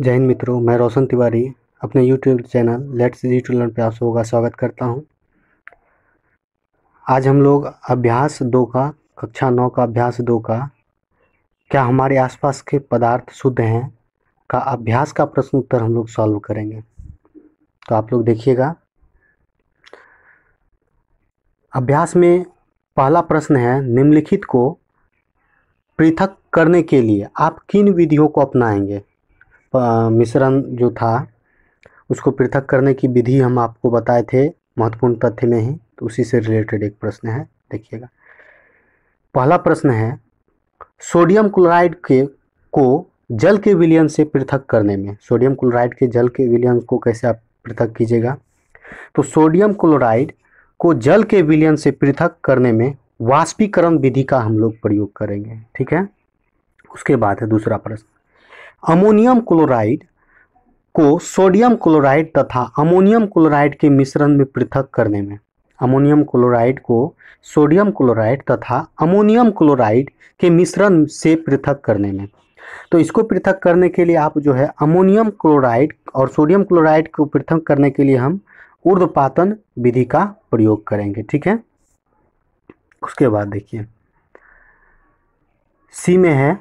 जय हिंद मित्रों मैं रोशन तिवारी अपने YouTube channel let's G to learn पर आप सबका का स्वागत करता हूं आज हम लोग अभ्यास दो का कक्षा नौ का अभ्यास दो का क्या हमारे आसपास के पदार्थ शुद्ध हैं का अभ्यास का प्रश्न उत्तर हम लोग सॉल्व करेंगे तो आप लोग देखिएगा अभ्यास में पहला प्रश्न है निम्नलिखित को पृथक करने के लिए आप किन विधियों को अपनाएंगे मिश्रण जो था उसको पृथक करने की विधि हम आपको बताए थे महत्वपूर्ण तथ्य में ही तो उसी से रिलेटेड एक प्रश्न है देखिएगा पहला प्रश्न है सोडियम क्लोराइड के को जल के विलयन से पृथक करने में सोडियम क्लोराइड के जल के विलयन को कैसे आप पृथक कीजिएगा तो सोडियम क्लोराइड को जल के विलयन से पृथक करने में वाष्पीकरण विधि का हम लोग प्रयोग करेंगे ठीक है उसके बाद है दूसरा प्रश्न अमोनियम क्लोराइड को सोडियम क्लोराइड तथा अमोनियम क्लोराइड के मिश्रण में पृथक करने में अमोनियम क्लोराइड को सोडियम क्लोराइड तथा अमोनियम क्लोराइड के मिश्रण से पृथक करने में तो इसको पृथक करने के लिए आप जो है अमोनियम क्लोराइड और सोडियम क्लोराइड को पृथक करने के लिए हम ऊर्ध्वपातन विधि का प्रयोग करेंगे ठीक है उसके बाद देखिए सी में है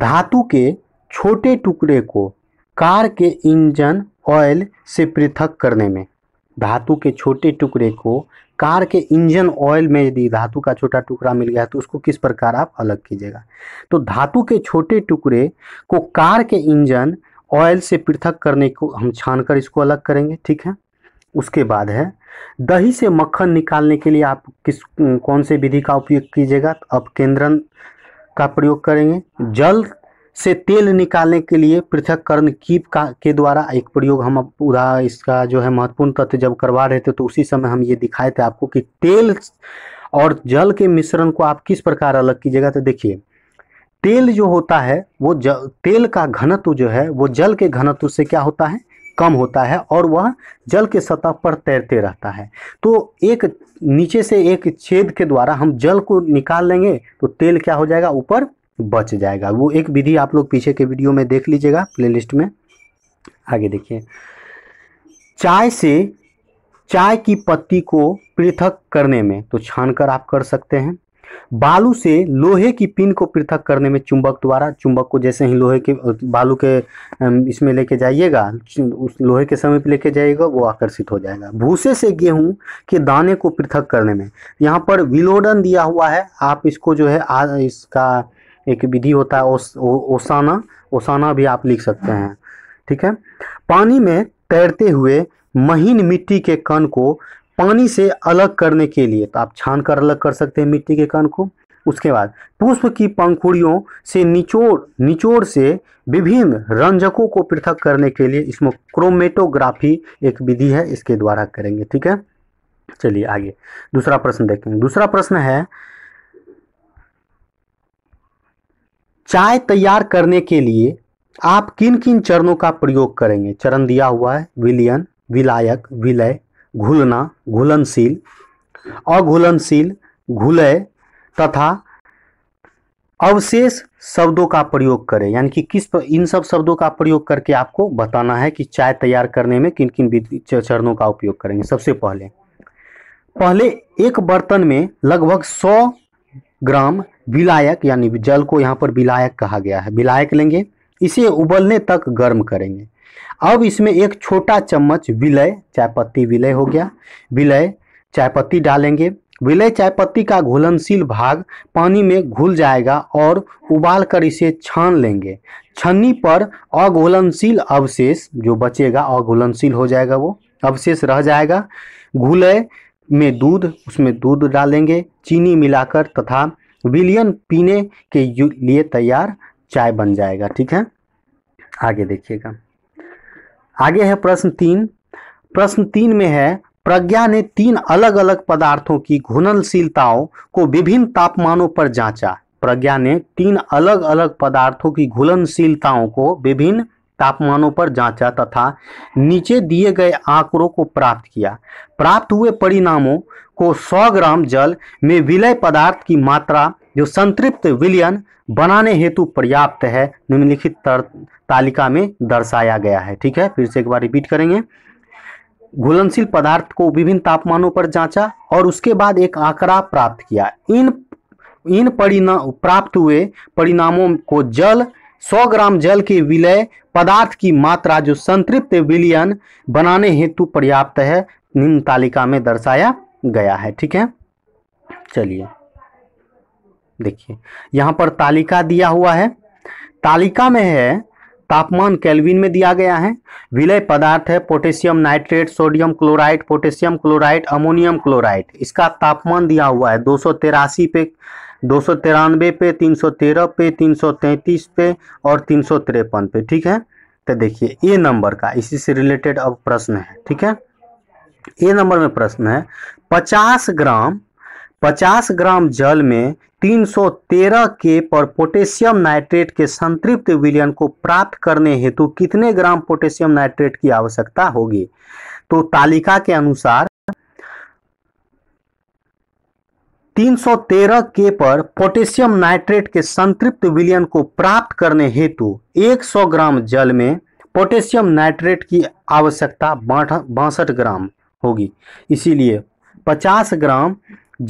धातु के छोटे टुकड़े को कार के इंजन ऑयल से पृथक करने में धातु के छोटे टुकड़े को कार के इंजन ऑयल में यदि धातु का छोटा टुकड़ा मिल गया तो उसको किस प्रकार आप अलग कीजिएगा तो धातु के छोटे टुकड़े को कार के इंजन ऑयल से पृथक करने को हम छान कर इसको अलग करेंगे ठीक है उसके बाद है दही से मक्खन निकालने के लिए आप किस कौन से विधि का उपयोग कीजिएगा तो केंद्रन का प्रयोग करेंगे जल से तेल निकालने के लिए पृथककरण कीप का के द्वारा एक प्रयोग हम पूरा इसका जो है महत्वपूर्ण तथ्य जब करवा रहे थे तो उसी समय हम ये दिखाए थे आपको कि तेल और जल के मिश्रण को आप किस प्रकार अलग कीजिएगा तो देखिए तेल जो होता है वो ज, तेल का घनत्व जो है वो जल के घनत्व से क्या होता है कम होता है और वह जल के सतह पर तैरते रहता है तो एक नीचे से एक छेद के द्वारा हम जल को निकाल लेंगे तो तेल क्या हो जाएगा ऊपर बच जाएगा वो एक विधि आप लोग पीछे के वीडियो में देख लीजिएगा प्लेलिस्ट में आगे देखिए चाय से चाय की पत्ती को पृथक करने में तो छान कर आप कर सकते हैं बालू से लोहे की पिन को पृथक करने में चुंबक द्वारा चुंबक को जैसे ही लोहे के बालू के इसमें लेके जाइएगा उस लोहे के समीप लेके जाइएगा वो आकर्षित हो जाएगा भूसे से गेहूं के दाने को पृथक करने में यहाँ पर विलोडन दिया हुआ है आप इसको जो है आ, इसका एक विधि होता है ओस, ओ, ओसाना ओसाना भी आप लिख सकते हैं ठीक है पानी में तैरते हुए महीन मिट्टी के कण को पानी से अलग करने के लिए तो आप छान कर अलग कर सकते हैं मिट्टी के कण को उसके बाद पुष्प की पंखुड़ियों से निचोड़ निचोड़ से विभिन्न रंजकों को पृथक करने के लिए इसमें क्रोमेटोग्राफी एक विधि है इसके द्वारा करेंगे ठीक है चलिए आगे दूसरा प्रश्न देखेंगे दूसरा प्रश्न है चाय तैयार करने के लिए आप किन किन चरणों का प्रयोग करेंगे चरण दिया हुआ है विलियन विलायक विलय घुलना घुलनशील अघुलनशील घुलय तथा अवशेष शब्दों का प्रयोग करें यानी कि किस पर इन सब शब्दों का प्रयोग करके आपको बताना है कि चाय तैयार करने में किन किन चरणों का उपयोग करेंगे सबसे पहले पहले एक बर्तन में लगभग 100 ग्राम विलायक यानी जल को यहाँ पर विलायक कहा गया है विलायक लेंगे इसे उबलने तक गर्म करेंगे अब इसमें एक छोटा चम्मच विलय चाय पत्ती विलय हो गया विलय चाय पत्ती डालेंगे विलय चाय पत्ती का घुलनशील भाग पानी में घुल जाएगा और उबाल कर इसे छान लेंगे छन्नी पर अघुलनशील अवशेष जो बचेगा अघुलनशील हो जाएगा वो अवशेष रह जाएगा घुलय में दूध उसमें दूध डालेंगे चीनी मिलाकर तथा विलियन पीने के लिए तैयार चाय बन जाएगा ठीक है आगे देखिएगा आगे है प्रश्न तीन प्रश्न तीन में है प्रज्ञा ने तीन अलग अलग पदार्थों की घुलनशीलताओं को विभिन्न तापमानों पर जांचा प्रज्ञा ने तीन अलग अलग पदार्थों की घुलनशीलताओं को विभिन्न तापमानों पर जांचा तथा नीचे दिए गए आंकड़ों को प्राप्त किया प्राप्त हुए परिणामों को 100 ग्राम जल में विलय पदार्थ की मात्रा जो संतृप्त विलयन बनाने हेतु पर्याप्त है निम्नलिखित तालिका में दर्शाया गया है ठीक है फिर से एक बार रिपीट करेंगे घुलनशील पदार्थ को विभिन्न तापमानों पर जांचा और उसके बाद एक आंकड़ा प्राप्त किया इन इन परिणाम प्राप्त हुए परिणामों को जल 100 ग्राम जल के विलय पदार्थ की मात्रा जो संतृप्त विलियन बनाने हेतु पर्याप्त है निम्न तालिका में दर्शाया गया है ठीक है चलिए देखिए यहाँ पर तालिका दिया हुआ है तालिका में है तापमान कैलविन में दिया गया है विलय पदार्थ है potassium nitrate sodium chloride potassium chloride ammonium chloride इसका तापमान दिया हुआ है दो पे दो पे 313 पे 333 पे और तीन पे ठीक है तो देखिए ये नंबर का इसी से रिलेटेड अब प्रश्न है ठीक है ए नंबर में प्रश्न है 50 ग्राम 50 ग्राम जल में 313 के पर पोटेशियम नाइट्रेट के संतृप्त विलयन को प्राप्त करने हेतु कितने ग्राम पोटेशियम नाइट्रेट की आवश्यकता होगी तो तालिका के अनुसार 313 के पर पोटेशियम नाइट्रेट के संतृप्त विलयन को प्राप्त करने हेतु 100 ग्राम जल में पोटेशियम नाइट्रेट की आवश्यकता बासठ ग्राम होगी इसीलिए 50 ग्राम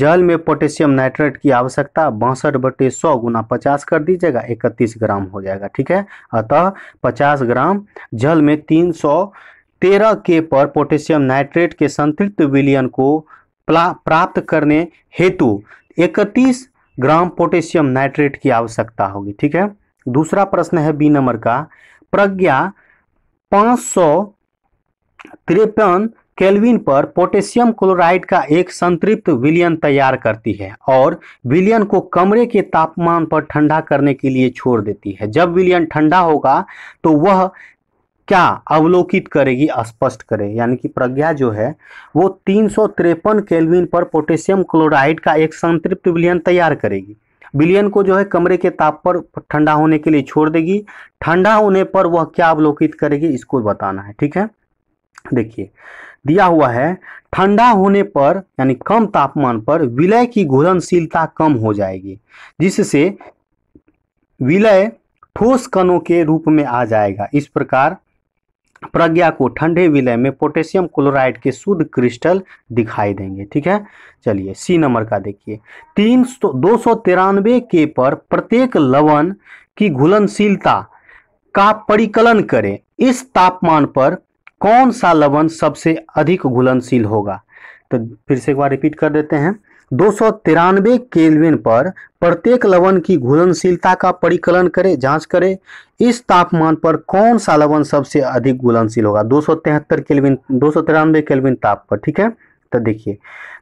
जल में पोटेशियम नाइट्रेट की आवश्यकता बासठ बटे सौ गुना पचास कर दीजिएगा इकतीस ग्राम हो जाएगा ठीक है अतः 50 ग्राम जल में तीन सौ तेरह के पर पोटेशियम नाइट्रेट के संतृप्त विलियन को प्राप्त करने हेतु इकतीस ग्राम पोटेशियम नाइट्रेट की आवश्यकता होगी ठीक है दूसरा प्रश्न है बी नंबर का प्रज्ञा पाँच सौ तिरपन केल्विन पर पोटेशियम क्लोराइड का एक संतृप्त विलियन तैयार करती है और विलियन को कमरे के तापमान पर ठंडा करने के लिए छोड़ देती है जब विलियन ठंडा होगा तो वह क्या अवलोकित करेगी स्पष्ट करे यानी कि प्रज्ञा जो है वो तीन सौ तिरपन केल्विन पर पोटेशियम क्लोराइड का एक संतृप्त विलियन तैयार करेगी विलियन को जो है कमरे के ताप पर ठंडा होने के लिए छोड़ देगी ठंडा होने पर वह क्या अवलोकित करेगी इसको बताना है ठीक है देखिए दिया हुआ है ठंडा होने पर यानी कम तापमान पर विलय की घुलनशीलता कम हो जाएगी जिससे विलय ठोस कणों के रूप में आ जाएगा इस प्रकार प्रज्ञा को ठंडे विलय में पोटेशियम क्लोराइड के शुद्ध क्रिस्टल दिखाई देंगे ठीक है चलिए सी नंबर का देखिए तीन सौ दो सौ तिरानवे के पर प्रत्येक लवण की घुलनशीलता का परिकलन करें इस तापमान पर कौन सा लवण सबसे अधिक घुलनशील होगा तो फिर से एक बार रिपीट कर देते हैं दो सौ तिरानवे केलविन पर प्रत्येक लवण की घुलनशीलता का परिकलन करें जांच करें इस तापमान पर कौन सा लवण सबसे अधिक घुलनशील होगा दो सौ तिहत्तर केलविन दो सौ तिरानवे केलविन ताप पर ठीक है तो देखिए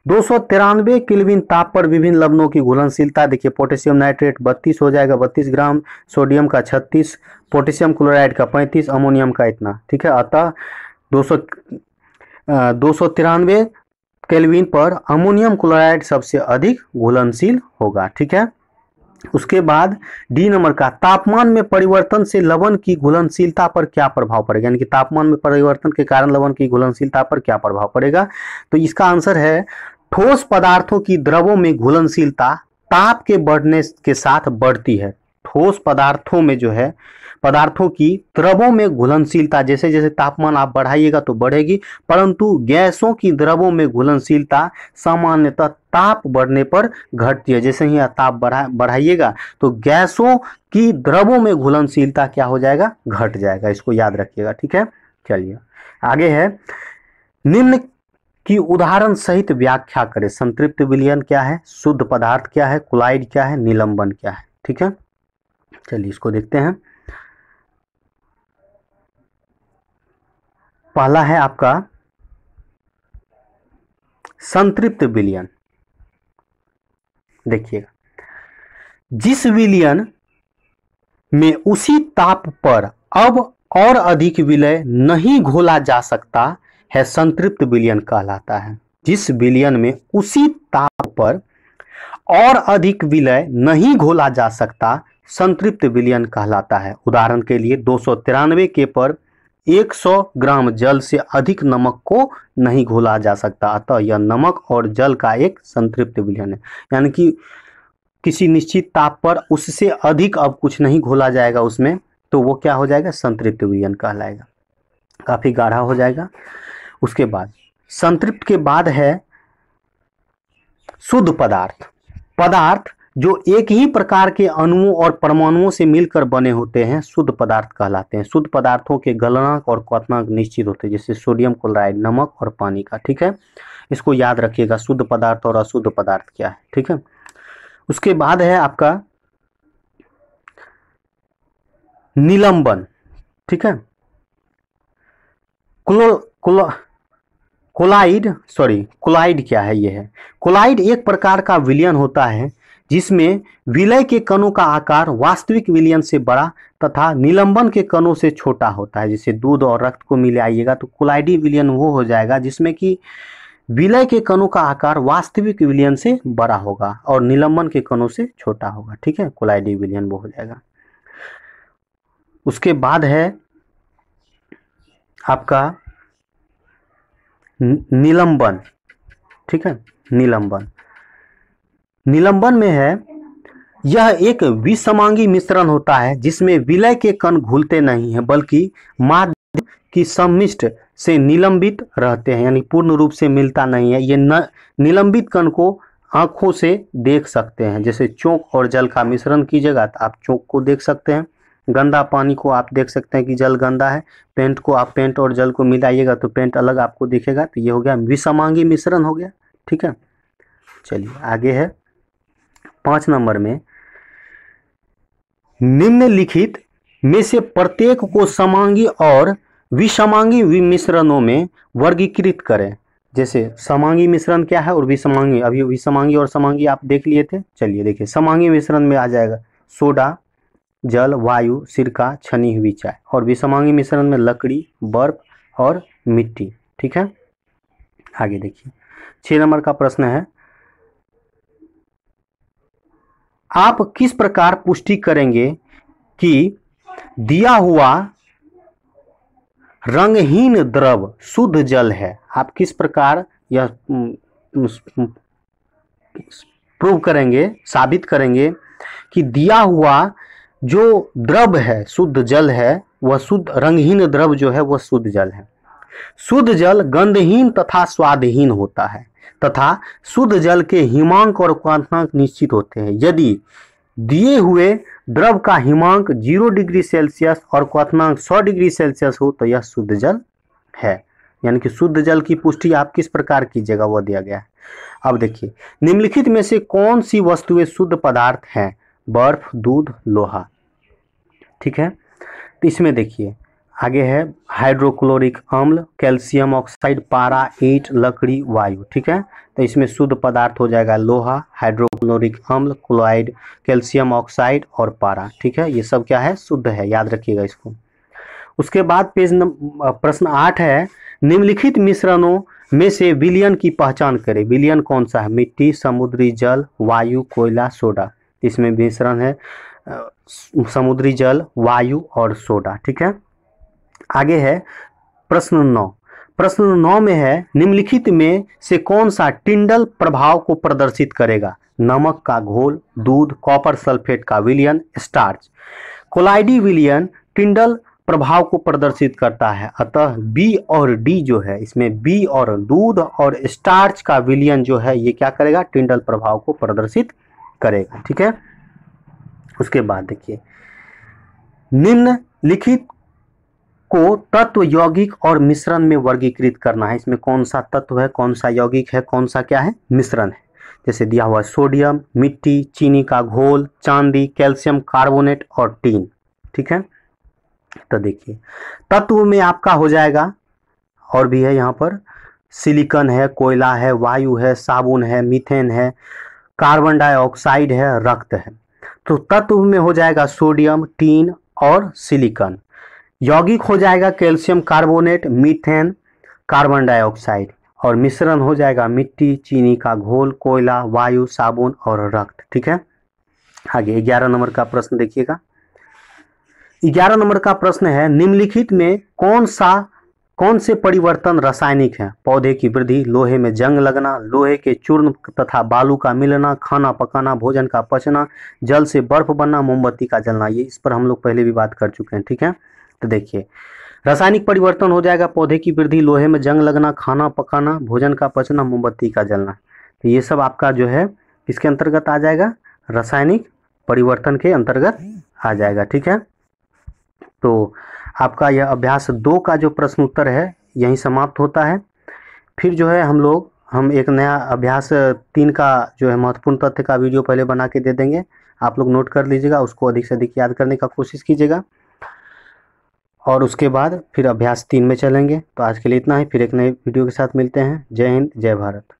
दो सौ तिरानवे किलविन ताप पर विभिन्न लवणों की घुलनशीलता देखिए पोटेशियम नाइट्रेट बत्तीस हो जाएगा बत्तीस ग्राम सोडियम का छत्तीस पोटेशियम क्लोराइड का पैंतीस अमोनियम का इतना ठीक है अतः दो सौ दो सौ तिरानवे केल्विन पर अमोनियम क्लोराइड सबसे अधिक घुलनशील होगा ठीक है उसके बाद डी नंबर का तापमान में परिवर्तन से लवण की घुलनशीलता पर क्या प्रभाव पड़ेगा यानी कि तापमान में परिवर्तन के कारण लवण की घुलनशीलता पर क्या प्रभाव पड़ेगा तो इसका आंसर है ठोस पदार्थों की द्रवों में घुलनशीलता ताप के बढ़ने के साथ बढ़ती है ठोस पदार्थों में जो है पदार्थों की द्रवों में घुलनशीलता जैसे जैसे तापमान आप बढ़ाइएगा तो बढ़ेगी परंतु गैसों की द्रवों में घुलनशीलता सामान्यतः ताप बढ़ने पर घटती है जैसे ही ताप बढ़ा बढ़ाइएगा तो गैसों की द्रवों में घुलनशीलता क्या हो जाएगा घट जाएगा इसको याद रखिएगा ठीक है चलिए आगे है निम्न की उदाहरण सहित व्याख्या करें संतृप्त विलयन क्या है शुद्ध पदार्थ क्या है क्लाइड क्या है निलंबन क्या है ठीक है चलिए इसको देखते हैं पहला है आपका संतृप्त विलियन देखिएगा जिस विलियन में उसी ताप पर अब और अधिक विलय नहीं घोला जा सकता है संतृप्त विलियन कहलाता है जिस विलियन में उसी ताप पर और अधिक विलय नहीं घोला जा सकता संतृप्त विलियन कहलाता है उदाहरण के लिए दो के पर 100 ग्राम जल से अधिक नमक को नहीं घोला जा सकता अतः यह नमक और जल का एक संतृप्त विलयन है यानी कि किसी निश्चित ताप पर उससे अधिक अब कुछ नहीं घोला जाएगा उसमें तो वो क्या हो जाएगा संतृप्त विलयन कहलाएगा काफ़ी गाढ़ा हो जाएगा उसके बाद संतृप्त के बाद है शुद्ध पदार्थ पदार्थ जो एक ही प्रकार के अणुओं और परमाणुओं से मिलकर बने होते हैं शुद्ध पदार्थ कहलाते हैं शुद्ध पदार्थों के गलनांक और क्वनांक निश्चित होते हैं जैसे सोडियम क्लोराइड नमक और पानी का ठीक है इसको याद रखिएगा शुद्ध पदार्थ और अशुद्ध पदार्थ क्या है ठीक है उसके बाद है आपका निलंबन ठीक है क्लो क्लो कोलाइड सॉरी कोलाइड क्या है ये है कोलाइड एक प्रकार का विलियन होता है जिसमें विलय के कणों का आकार वास्तविक विलयन से बड़ा तथा निलंबन के कणों से छोटा होता है जैसे दूध और रक्त को मिलाइएगा तो कोलाइडी विलयन वो हो जाएगा जिसमें कि विलय के कणों का आकार वास्तविक विलयन से बड़ा होगा और निलंबन के कणों से छोटा होगा ठीक है कोलाइडी विलयन वो हो जाएगा उसके बाद है आपका निलंबन ठीक है निलंबन निलंबन में है यह एक विषमांगी मिश्रण होता है जिसमें विलय के कण घुलते नहीं है बल्कि माध्यम की सम्मिष्ट से निलंबित रहते हैं यानी पूर्ण रूप से मिलता नहीं है ये न निलंबित कण को आँखों से देख सकते हैं जैसे चौक और जल का मिश्रण कीजिएगा तो आप चौक को देख सकते हैं गंदा पानी को आप देख सकते हैं कि जल गंदा है पेंट को आप पेंट और जल को मिलाइएगा तो पेंट अलग आपको दिखेगा तो ये हो गया विषमांगी मिश्रण हो गया ठीक है चलिए आगे है पांच नंबर में निम्नलिखित में से प्रत्येक को समांगी और विषमांगी मिश्रणों में वर्गीकृत करें जैसे समांगी मिश्रण क्या है और विषमांगी अभी विषमांगी और समांगी आप देख लिए थे चलिए देखिए समांगी मिश्रण में आ जाएगा सोडा जल वायु सिरका छनी हुई चाय और विषमांगी मिश्रण में लकड़ी बर्फ और मिट्टी ठीक है आगे देखिए छः नंबर का प्रश्न है आप किस प्रकार पुष्टि करेंगे कि दिया हुआ रंगहीन द्रव शुद्ध जल है आप किस प्रकार यह प्रूव करेंगे साबित करेंगे कि दिया हुआ जो द्रव है शुद्ध जल है वह शुद्ध रंगहीन द्रव जो है वह शुद्ध जल है शुद्ध जल गंधहीन तथा स्वादहीन होता है तथा शुद्ध जल के हिमांक और क्वांतांक निश्चित होते हैं यदि दिए हुए द्रव का हिमांक जीरो डिग्री सेल्सियस और क्वाथनांक सौ डिग्री सेल्सियस हो तो यह शुद्ध जल है यानी कि शुद्ध जल की पुष्टि आप किस प्रकार कीजिएगा वह दिया गया है अब देखिए निम्नलिखित में से कौन सी वस्तुएं शुद्ध पदार्थ हैं बर्फ दूध लोहा ठीक है तो इसमें देखिए आगे है हाइड्रोक्लोरिक अम्ल कैल्शियम ऑक्साइड पारा ईट लकड़ी वायु ठीक है तो इसमें शुद्ध पदार्थ हो जाएगा लोहा हाइड्रोक्लोरिक अम्ल क्लोराइड कैल्शियम ऑक्साइड और पारा ठीक है ये सब क्या है शुद्ध है याद रखिएगा इसको उसके बाद पेज प्रश्न आठ है निम्नलिखित मिश्रणों में से विलियन की पहचान करें विलियन कौन सा है मिट्टी समुद्री जल वायु कोयला सोडा इसमें मिश्रण है समुद्री जल वायु और सोडा ठीक है आगे है प्रश्न नौ प्रश्न नौ में है निम्नलिखित में से कौन सा टिंडल प्रभाव को प्रदर्शित करेगा नमक का घोल दूध कॉपर सल्फेट का विलियन स्टार्च कोलाइडी विलियन टिंडल प्रभाव को प्रदर्शित करता है अतः बी और डी जो है इसमें बी और दूध और स्टार्च का विलियन जो है ये क्या करेगा टिंडल प्रभाव को प्रदर्शित करेगा ठीक है उसके बाद देखिए निम्नलिखित को तत्व यौगिक और मिश्रण में वर्गीकृत करना है इसमें कौन सा तत्व है कौन सा यौगिक है कौन सा क्या है मिश्रण है जैसे दिया हुआ सोडियम मिट्टी चीनी का घोल चांदी कैल्शियम कार्बोनेट और टीन ठीक है तो देखिए तत्व में आपका हो जाएगा और भी है यहाँ पर सिलिकन है कोयला है वायु है साबुन है मीथेन है कार्बन डाइऑक्साइड है रक्त है तो तत्व में हो जाएगा सोडियम टीन और सिलिकन यौगिक हो जाएगा calcium carbonate methane carbon dioxide और मिश्रण हो जाएगा मिट्टी चीनी का घोल कोयला वायु साबुन और रक्त ठीक है आगे ग्यारह नंबर का प्रश्न देखिएगा ग्यारह नंबर का प्रश्न है निम्नलिखित में कौन सा कौन से परिवर्तन रासायनिक हैं पौधे की वृद्धि लोहे में जंग लगना लोहे के चूर्ण तथा बालू का मिलना खाना पकाना भोजन का पचना जल से बर्फ बनना मोमबत्ती का जलना ये इस पर हम लोग पहले भी बात कर चुके हैं ठीक है तो देखिए रासायनिक परिवर्तन हो जाएगा पौधे की वृद्धि लोहे में जंग लगना खाना पकाना भोजन का पचना मोमबत्ती का जलना तो ये सब आपका जो है किसके अंतर्गत आ जाएगा रासायनिक परिवर्तन के अंतर्गत आ जाएगा ठीक है तो आपका यह अभ्यास दो का जो प्रश्न उत्तर है यही समाप्त होता है फिर जो है हम लोग हम एक नया अभ्यास तीन का जो है महत्वपूर्ण तथ्य का वीडियो पहले बना के दे देंगे आप लोग नोट कर लीजिएगा उसको अधिक से अधिक याद करने का कोशिश कीजिएगा और उसके बाद फिर अभ्यास तीन में चलेंगे तो आज के लिए इतना ही फिर एक नए वीडियो के साथ मिलते हैं जय हिंद जय भारत